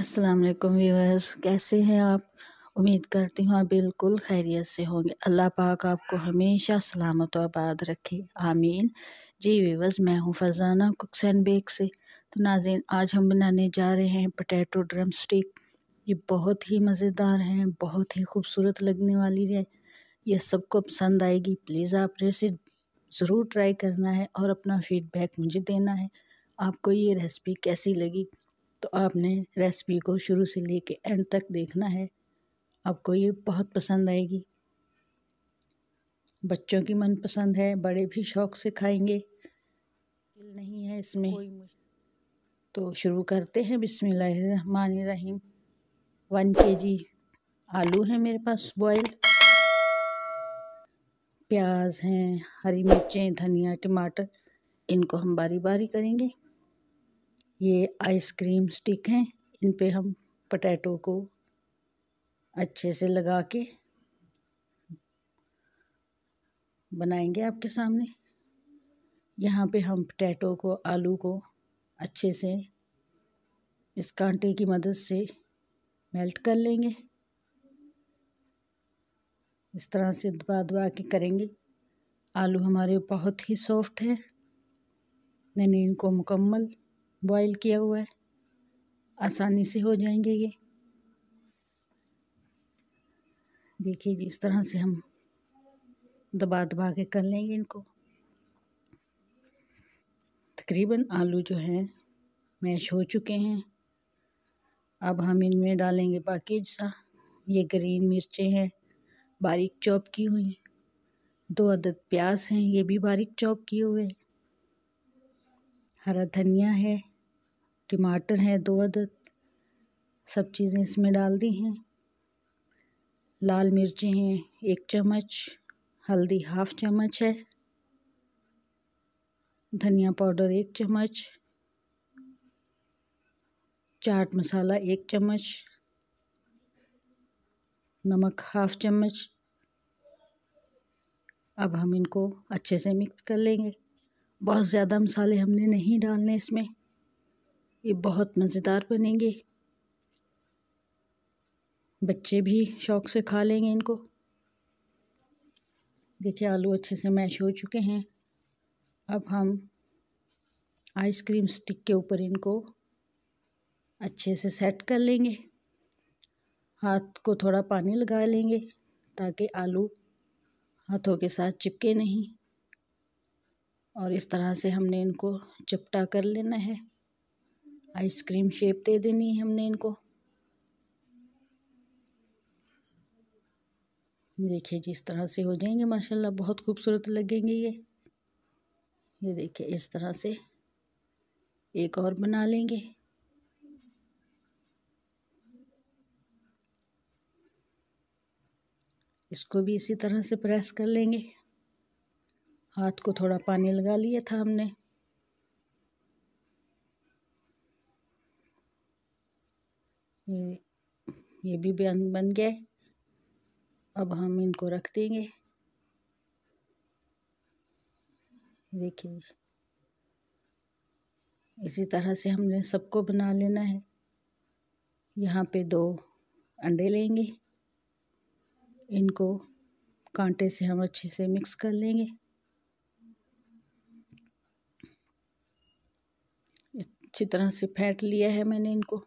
अस्सलाम वालेकुम व्यूअर्स कैसे हैं आप उम्मीद करती हूँ आप बिल्कुल खैरियत से होंगे अल्लाह पाक आपको हमेशा सलामत और आबाद रखे आमीन जी व्यूअर्स मैं हूँ फरजाना कुक्स एंड बेक से तो नाजिन आज हम बनाने जा रहे हैं पटैटो ड्रम स्टिक ये बहुत ही मज़ेदार हैं बहुत ही खूबसूरत लगने वाली है ये सबको पसंद आएगी प्लीज़ आप रेसिपी ज़रूर ट्राई करना है और अपना फीडबैक मुझे देना है आपको ये रेसिपी कैसी लगी तो आपने रेसिपी को शुरू से लेके एंड तक देखना है आपको ये बहुत पसंद आएगी बच्चों की मनपसंद है बड़े भी शौक से खाएंगे नहीं है इसमें तो शुरू करते हैं बिसमीम वन के जी आलू है मेरे पास बॉयल प्याज हैं हरी मिर्चें धनिया टमाटर इनको हम बारी बारी करेंगे ये आइसक्रीम स्टिक हैं इन पे हम पटैटो को अच्छे से लगा के बनाएंगे आपके सामने यहाँ पे हम पटैटो को आलू को अच्छे से इस कांटे की मदद से मेल्ट कर लेंगे इस तरह से दबा दबा के करेंगे आलू हमारे बहुत ही सॉफ्ट है मैंने इनको मुकम्मल बॉईल किया हुआ है आसानी से हो जाएंगे ये देखिए जी इस तरह से हम दबा दबा के कर लेंगे इनको तकरीबन आलू जो है मैश हो चुके हैं अब हम इनमें डालेंगे बाकी अज्जा ये ग्रीन मिर्चें हैं बारीक चॉप की हुई दो अदद प्याज हैं ये भी बारीक चॉप किए हुए हरा धनिया है टमाटर है दो अदद सब चीज़ें इसमें डाल दी हैं लाल मिर्ची हैं एक चम्मच हल्दी हाफ चम्मच है धनिया पाउडर एक चम्मच चाट मसाला एक चम्मच नमक हाफ चम्मच अब हम इनको अच्छे से मिक्स कर लेंगे बहुत ज़्यादा मसाले हमने नहीं डालने इसमें ये बहुत मज़ेदार बनेंगे बच्चे भी शौक़ से खा लेंगे इनको देखिए आलू अच्छे से मैश हो चुके हैं अब हम आइसक्रीम स्टिक के ऊपर इनको अच्छे से सेट कर लेंगे हाथ को थोड़ा पानी लगा लेंगे ताकि आलू हाथों के साथ चिपके नहीं और इस तरह से हमने इनको चिपटा कर लेना है आइसक्रीम शेप दे देनी है हमने इनको देखिए जिस तरह से हो जाएंगे माशाल्लाह बहुत खूबसूरत लगेंगे ये ये देखिए इस तरह से एक और बना लेंगे इसको भी इसी तरह से प्रेस कर लेंगे हाथ को थोड़ा पानी लगा लिया था हमने ये ये भी बन बन गए अब हम इनको रख देंगे देखिए इसी तरह से हमने सबको बना लेना है यहाँ पे दो अंडे लेंगे इनको कांटे से हम अच्छे से मिक्स कर लेंगे अच्छी तरह से फेंट लिया है मैंने इनको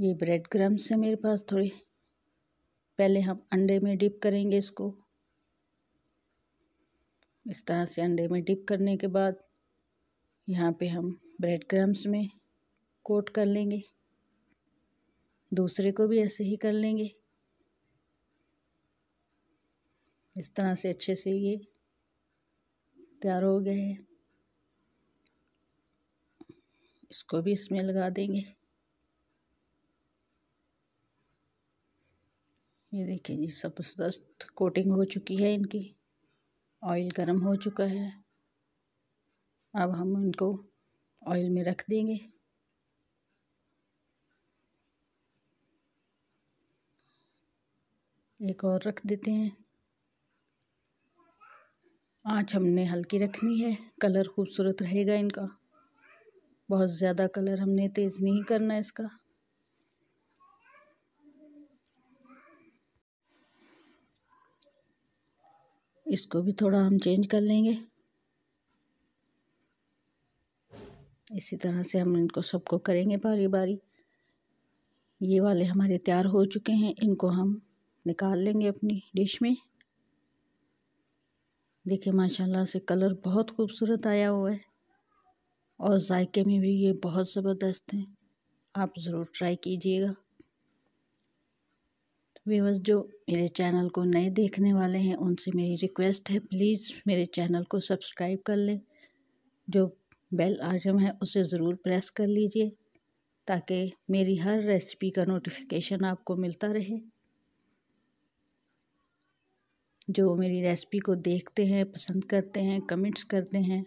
ये ब्रेड क्रम्स हैं मेरे पास थोड़े पहले हम अंडे में डिप करेंगे इसको इस तरह से अंडे में डिप करने के बाद यहाँ पे हम ब्रेड क्रम्स में कोट कर लेंगे दूसरे को भी ऐसे ही कर लेंगे इस तरह से अच्छे से ये तैयार हो गए हैं इसको भी इसमें लगा देंगे ये देखिए जी सब दस्त कोटिंग हो चुकी है इनकी ऑयल गर्म हो चुका है अब हम इनको ऑयल में रख देंगे एक और रख देते हैं आँच हमने हल्की रखनी है कलर खूबसूरत रहेगा इनका बहुत ज़्यादा कलर हमने तेज़ नहीं करना इसका इसको भी थोड़ा हम चेंज कर लेंगे इसी तरह से हम इनको सबको करेंगे बारी बारी ये वाले हमारे तैयार हो चुके हैं इनको हम निकाल लेंगे अपनी डिश में देखिए माशाल्लाह से कलर बहुत खूबसूरत आया हुआ है और जायके में भी ये बहुत ज़बरदस्त हैं आप ज़रूर ट्राई कीजिएगा व्यूवर्स जो मेरे चैनल को नए देखने वाले हैं उनसे मेरी रिक्वेस्ट है प्लीज़ मेरे चैनल को सब्सक्राइब कर लें जो बेल आइटम है उसे ज़रूर प्रेस कर लीजिए ताकि मेरी हर रेसिपी का नोटिफिकेशन आपको मिलता रहे जो मेरी रेसिपी को देखते हैं पसंद करते हैं कमेंट्स करते हैं